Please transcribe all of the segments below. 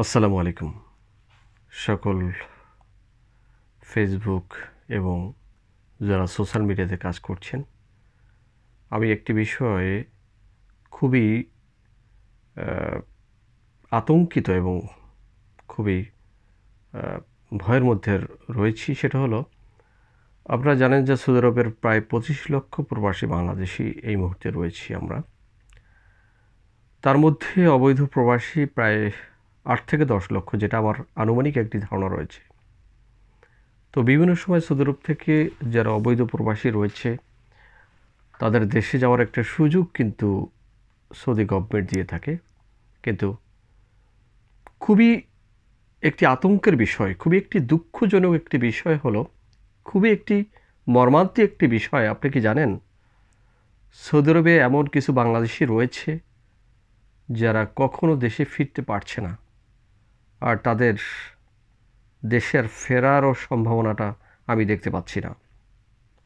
আসসালামু আলাইকুম সকল ফেসবুক এবং যারা সোশ্যাল মিডিয়াতে কাজ করছেন আমি একটি বিষয়ে খুবই আতঙ্কিত এবং খুবই ভয়ের মধ্যে রয়েছি সেটা হলো আপনারা জানেন যে সৌদি আরবের প্রায় পঁচিশ লক্ষ প্রবাসী বাংলাদেশি এই মুহূর্তে রয়েছি আমরা তার মধ্যে অবৈধ প্রবাসী প্রায় আট থেকে দশ লক্ষ যেটা আমার আনুমানিক একটি ধারণা রয়েছে তো বিভিন্ন সময় সৌদরূপ থেকে যারা অবৈধ প্রবাসী রয়েছে তাদের দেশে যাওয়ার একটা সুযোগ কিন্তু সৌদি গভর্নমেন্ট দিয়ে থাকে কিন্তু খুবই একটি আতঙ্কের বিষয় খুবই একটি দুঃখজনক একটি বিষয় হলো খুবই একটি মর্মান্তিক একটি বিষয় আপনি কি জানেন সৌদি আরবে এমন কিছু বাংলাদেশি রয়েছে যারা কখনো দেশে ফিরতে পারছে না আর তাদের দেশের ফেরারও সম্ভাবনাটা আমি দেখতে পাচ্ছি না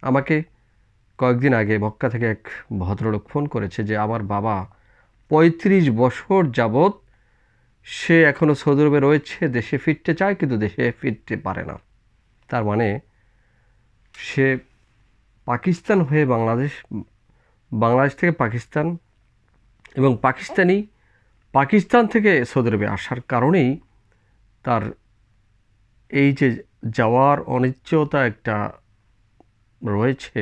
আমাকে কয়েকদিন আগে মক্কা থেকে এক ভদ্রলোক ফোন করেছে যে আমার বাবা ৩৫ বছর যাবৎ সে এখনও সৌদরবে রয়েছে দেশে ফিরতে চায় কিন্তু দেশে ফিরতে পারে না তার মানে সে পাকিস্তান হয়ে বাংলাদেশ বাংলাদেশ থেকে পাকিস্তান এবং পাকিস্তানি পাকিস্তান থেকে সৌদরবে আসার কারণেই তার এই যে যাওয়ার অনিশ্চয়তা একটা রয়েছে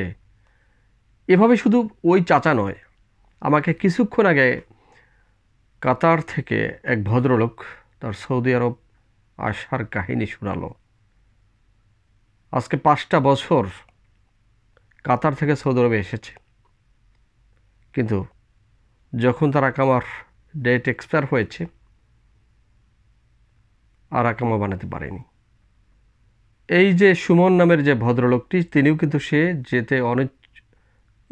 এভাবে শুধু ওই চাচা নয় আমাকে কিছুক্ষণ আগে কাতার থেকে এক ভদ্রলোক তার সৌদি আরব আসার কাহিনী শোনালো আজকে পাঁচটা বছর কাতার থেকে সৌদি আরবে এসেছে কিন্তু যখন তার আমার ডেট এক্সপায়ার হয়েছে আরাকামা বানাতে পারেনি এই যে সুমন নামের যে ভদ্রলোকটি তিনিও কিন্তু সে যেতে অনেক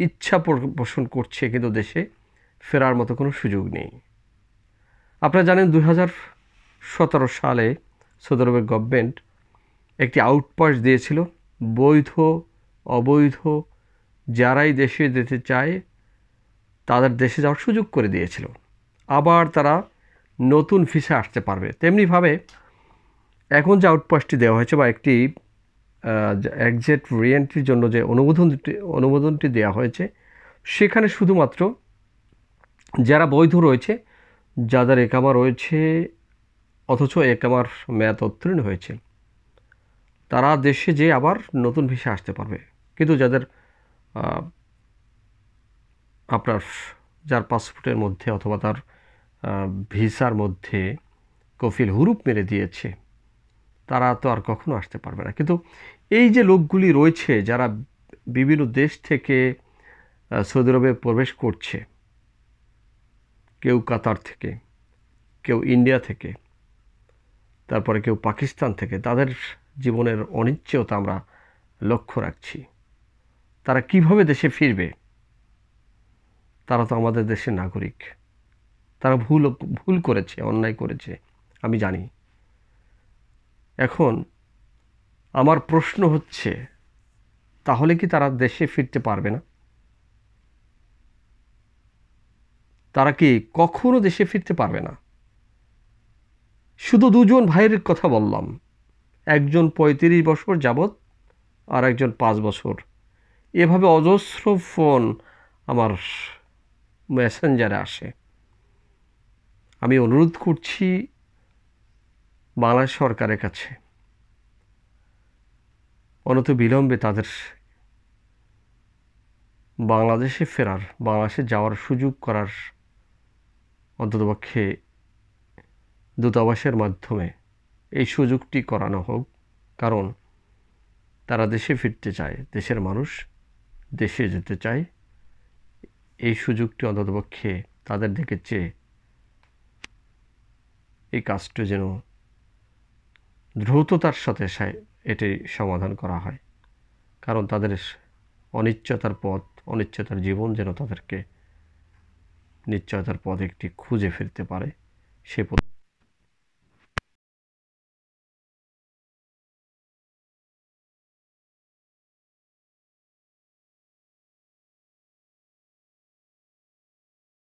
ইচ্ছা পোষণ করছে কিন্তু দেশে ফেরার মতো কোনো সুযোগ নেই আপনারা জানেন হাজার সতেরো সালে সৌদি আরবের গভর্নমেন্ট একটি আউটপাস দিয়েছিল বৈধ অবৈধ যারাই দেশে যেতে চায় তাদের দেশে যাওয়ার সুযোগ করে দিয়েছিল আবার তারা নতুন ভিসা আসতে পারবে তেমনিভাবে এখন যে আউটপাসটি দেওয়া হয়েছে বা একটি একজেট রিয়েন্ট্রির জন্য যে অনুমোদনটি অনুমোদনটি দেওয়া হয়েছে সেখানে শুধুমাত্র যারা বৈধ রয়েছে যাদের একামা রয়েছে অথচ একামার মেয়াদ উত্তীর্ণ হয়েছে তারা দেশে যে আবার নতুন ভিসা আসতে পারবে কিন্তু যাদের আপনার যার পাসপোর্টের মধ্যে অথবা তার ভিসার মধ্যে কফিল হুরুপ মেরে দিয়েছে তারা তো আর কখনো আসতে পারবে না কিন্তু এই যে লোকগুলি রয়েছে যারা বিভিন্ন দেশ থেকে সৌদি আরবে প্রবেশ করছে কেউ কাতার থেকে কেউ ইন্ডিয়া থেকে তারপরে কেউ পাকিস্তান থেকে তাদের জীবনের অনিশ্চয়তা আমরা লক্ষ্য রাখছি তারা কিভাবে দেশে ফিরবে তারা তো আমাদের দেশের নাগরিক তারা ভুল ভুল করেছে অন্যায় করেছে আমি জানি এখন আমার প্রশ্ন হচ্ছে তাহলে কি তারা দেশে ফিরতে পারবে না তারা কি কখনো দেশে ফিরতে পারবে না শুধু দুজন ভাইয়ের কথা বললাম একজন পঁয়ত্রিশ বছর যাবৎ আর একজন পাঁচ বছর এভাবে অজস্র ফোন আমার মেসেঞ্জারে আসে আমি অনুরোধ করছি বাংলাদেশ সরকারের কাছে অনত বিলম্বে তাদের বাংলাদেশে ফেরার বাংলাদেশে যাওয়ার সুযোগ করার অন্ততপক্ষে দূতাবাসের মাধ্যমে এই সুযোগটি করানো হোক কারণ তারা দেশে ফিরতে চায় দেশের মানুষ দেশে যেতে চায় এই সুযোগটি অন্ততপক্ষে তাদের দিকে চেয়ে এই কাজটা যেন দ্রুততার সাথে এটি সমাধান করা হয় কারণ তাদের অনিশ্চয়তার পথ অনিশ্চয়তার জীবন যেন তাদেরকে নিশ্চয়তার পথ একটি খুঁজে ফিরতে পারে সে